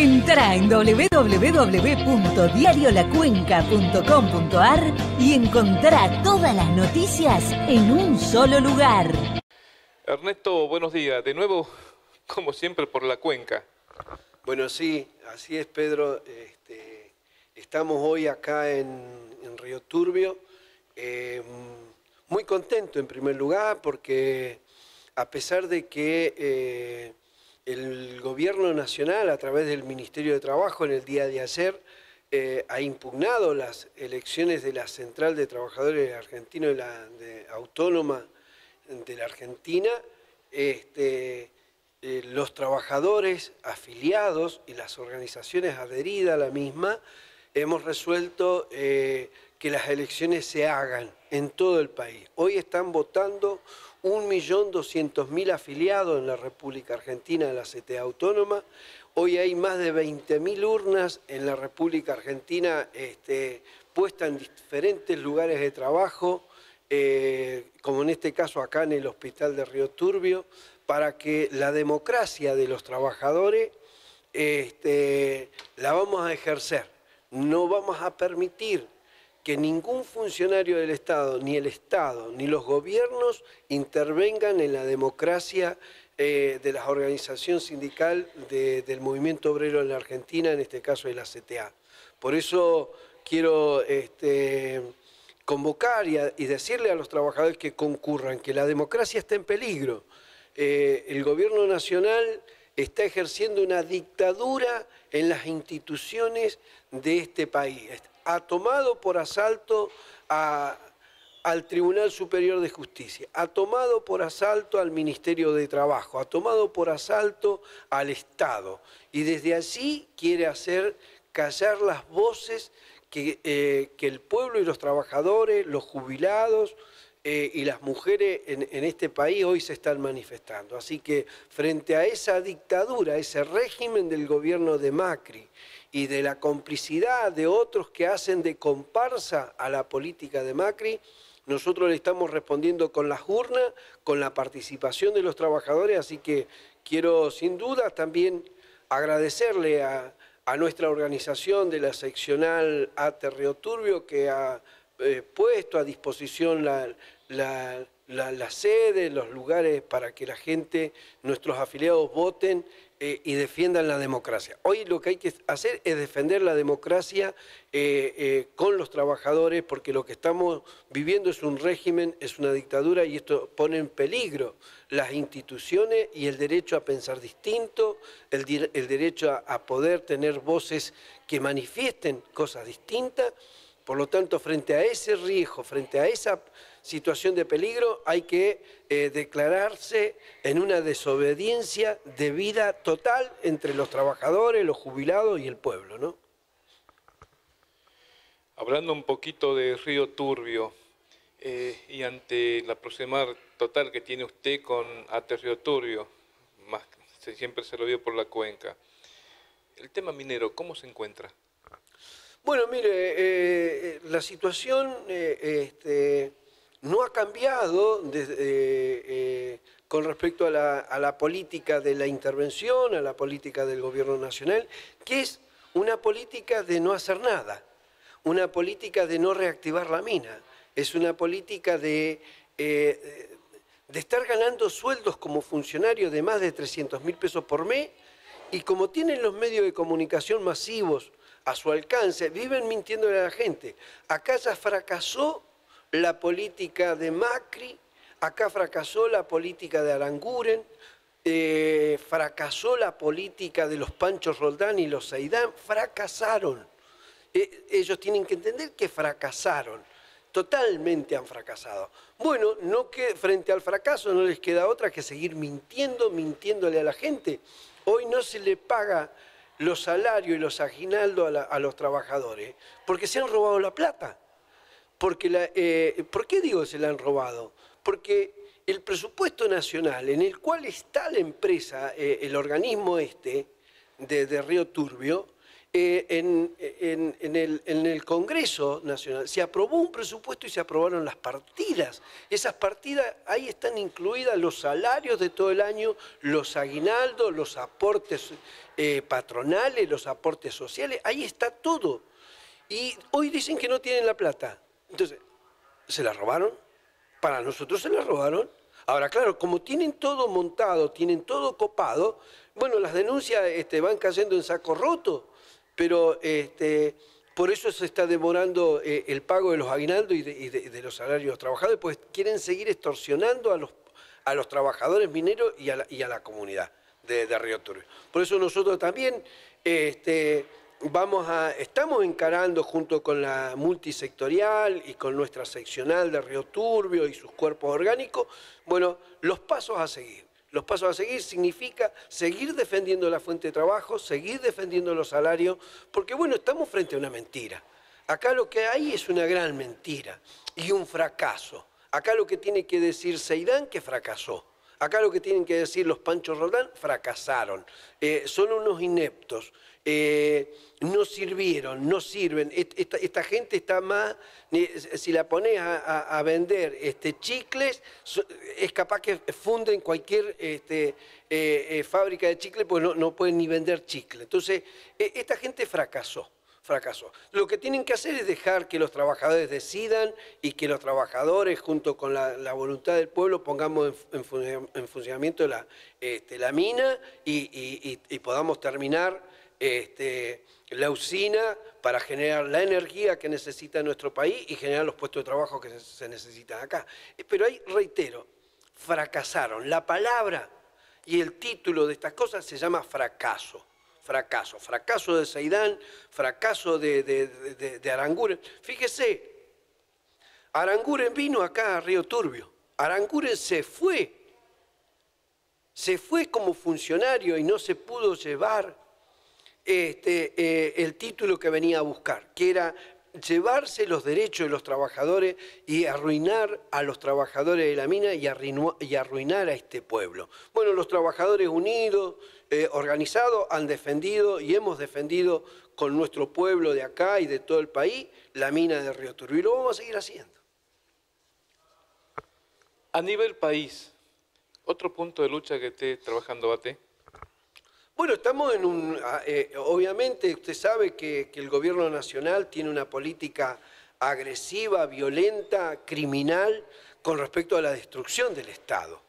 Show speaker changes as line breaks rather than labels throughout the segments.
Entra en www.diariolacuenca.com.ar y encontrá todas las noticias en un solo lugar. Ernesto, buenos días. De nuevo, como siempre, por la cuenca. Bueno, sí, así es, Pedro. Este, estamos hoy acá en, Río Turbio. Eh, muy contento, en primer lugar, porque a pesar de que... Eh, el gobierno nacional, a través del Ministerio de Trabajo, en el día de ayer, eh, ha impugnado las elecciones de la Central de Trabajadores Argentinos y la de, Autónoma de la Argentina. Este, eh, los trabajadores afiliados y las organizaciones adheridas a la misma hemos resuelto eh, que las elecciones se hagan en todo el país. Hoy están votando 1.200.000 afiliados en la República Argentina de la CTA Autónoma. Hoy hay más de 20.000 urnas en la República Argentina este, puestas en diferentes lugares de trabajo, eh, como en este caso acá en el Hospital de Río Turbio, para que la democracia de los trabajadores este, la vamos a ejercer. No vamos a permitir que ningún funcionario del Estado, ni el Estado, ni los gobiernos intervengan en la democracia eh, de la organización sindical del movimiento obrero en la Argentina, en este caso de la CTA. Por eso quiero este, convocar y, decirle a los trabajadores que concurran que la democracia está en peligro. Eh, el gobierno nacional está ejerciendo una dictadura en las instituciones de este país ha tomado por asalto al Tribunal Superior de Justicia, ha tomado por asalto al Ministerio de Trabajo, ha tomado por asalto al Estado y desde allí quiere hacer callar las voces que eh, el pueblo y los trabajadores, los jubilados, eh, y las mujeres en, este país hoy se están manifestando. Así que frente a esa dictadura, ese régimen del gobierno de Macri y de la complicidad de otros que hacen de comparsa a la política de Macri, nosotros le estamos respondiendo con las urnas, con la participación de los trabajadores, así que quiero sin duda también agradecerle a, nuestra organización de la seccional A que ha eh, puesto a disposición la, la, la, sede, los lugares para que la gente, nuestros afiliados voten eh, y defiendan la democracia. Hoy lo que hay que hacer es defender la democracia eh, eh, con los trabajadores, porque lo que estamos viviendo es un régimen, es una dictadura y esto pone en peligro las instituciones y el derecho a pensar distinto, el, derecho a, a poder tener voces que manifiesten cosas distintas. Por lo tanto, frente a ese riesgo, frente a esa situación de peligro hay que eh, declararse en una desobediencia de vida total entre los trabajadores, los jubilados y el pueblo, ¿no? Hablando un poquito de Río Turbio eh, y ante la proximidad total que tiene usted con Ate Río Turbio, más, siempre se lo vio por la cuenca, el tema minero, ¿cómo se encuentra? Bueno, mire, eh, la situación este, no ha cambiado desde, eh, eh, con respecto a la, política de la intervención, a la política del gobierno nacional, que es una política de no hacer nada, una política de no reactivar la mina, es una política de, eh, de estar ganando sueldos como funcionario de más de 300 mil pesos por mes y como tienen los medios de comunicación masivos a su alcance, viven mintiéndole a la gente. Acá ya fracasó la política de Macri, acá fracasó la política de Aranguren, eh, fracasó la política de los Panchos Roldán y los Zaidán, fracasaron. Eh, ellos tienen que entender que fracasaron, totalmente han fracasado. Bueno, no que, frente al fracaso no les queda otra que seguir mintiendo, mintiéndole a la gente. Hoy no se le paga los salarios y los aguinaldos a los trabajadores porque se han robado la plata. Porque la, eh, ¿Por qué digo se la han robado? Porque el presupuesto nacional en el cual está la empresa, eh, el organismo este de, Río Turbio, eh, en, el, Congreso Nacional se aprobó un presupuesto y se aprobaron las partidas. Esas partidas, ahí están incluidas los salarios de todo el año, los aguinaldos, los aportes patronales, los aportes sociales, ahí está todo. Y hoy dicen que no tienen la plata. Entonces, se la robaron. Para nosotros se la robaron. Ahora, claro, como tienen todo montado, tienen todo copado, bueno, las denuncias este, van cayendo en saco roto, pero este, por eso se está demorando eh, el pago de los aguinaldos y, de, los salarios trabajadores, pues quieren seguir extorsionando a los, a los trabajadores mineros y a la, comunidad de, Río Turbio. Por eso nosotros también este, vamos a, estamos encarando junto con la multisectorial y con nuestra seccional de Río Turbio y sus cuerpos orgánicos, bueno, los pasos a seguir. Los pasos a seguir significa seguir defendiendo la fuente de trabajo, seguir defendiendo los salarios, porque bueno, estamos frente a una mentira. Acá lo que hay es una gran mentira y un fracaso. Acá lo que tiene que decir Seidán que fracasó. Acá lo que tienen que decir los Pancho Roldán, fracasaron, eh, son unos ineptos, eh, no sirvieron, no sirven. Esta, gente está más, eh, si la pones a, vender este, chicles, es capaz que funden cualquier este, fábrica de chicles pues no, pueden ni vender chicles. Entonces, esta gente fracasó. Lo que tienen que hacer es dejar que los trabajadores decidan y que los trabajadores, junto con la, voluntad del pueblo, pongamos en, funcionamiento la, este, la mina y, podamos terminar este, la usina para generar la energía que necesita nuestro país y generar los puestos de trabajo que se necesitan acá. Eh, pero ahí reitero, fracasaron. La palabra y el título de estas cosas se llama fracaso fracaso. Fracaso de Seidán, fracaso de, Aranguren. Fíjese, Aranguren vino acá a Río Turbio. Aranguren se fue. Se fue como funcionario y no se pudo llevar este, eh, el título que venía a buscar, que era llevarse los derechos de los trabajadores y arruinar a los trabajadores de la mina y, arruinar a este pueblo. Bueno, los trabajadores unidos, eh, organizados, han defendido y hemos defendido con nuestro pueblo de acá y de todo el país la mina de Río Turbio. Y lo vamos a seguir haciendo. A nivel país, otro punto de lucha que esté trabajando Bate bueno, estamos en un... Ah, eh, obviamente usted sabe que, el gobierno nacional tiene una política agresiva, violenta, criminal con respecto a la destrucción del Estado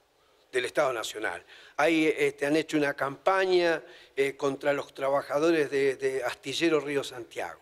del Estado Nacional. Ahí este, han hecho una campaña eh, contra los trabajadores de, Astillero Río Santiago.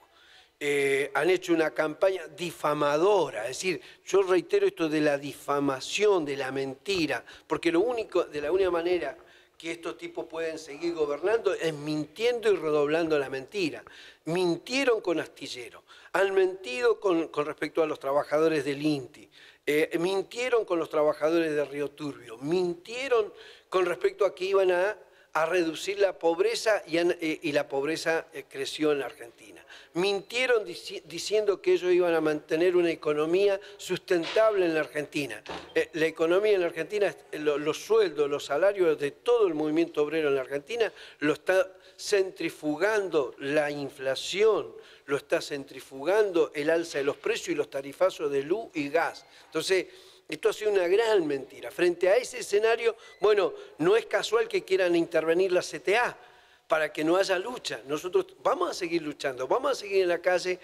Eh, han hecho una campaña difamadora, es decir, yo reitero esto de la difamación, de la mentira, porque lo único, de la única manera que estos tipos pueden seguir gobernando es mintiendo y redoblando la mentira. Mintieron con astillero, han mentido con, respecto a los trabajadores del INTI, eh, mintieron con los trabajadores de Río Turbio, mintieron con respecto a que iban a a reducir la pobreza y, eh, la pobreza eh, creció en la Argentina. Mintieron diciendo que ellos iban a mantener una economía sustentable en la Argentina. Eh, la economía en la Argentina, los sueldos, los salarios de todo el movimiento obrero en la Argentina lo está centrifugando la inflación, lo está centrifugando el alza de los precios y los tarifazos de luz y gas. Entonces, esto ha sido una gran mentira. Frente a ese escenario, bueno, no es casual que quieran intervenir la CTA para que no haya lucha. Nosotros vamos a seguir luchando, vamos a seguir en la calle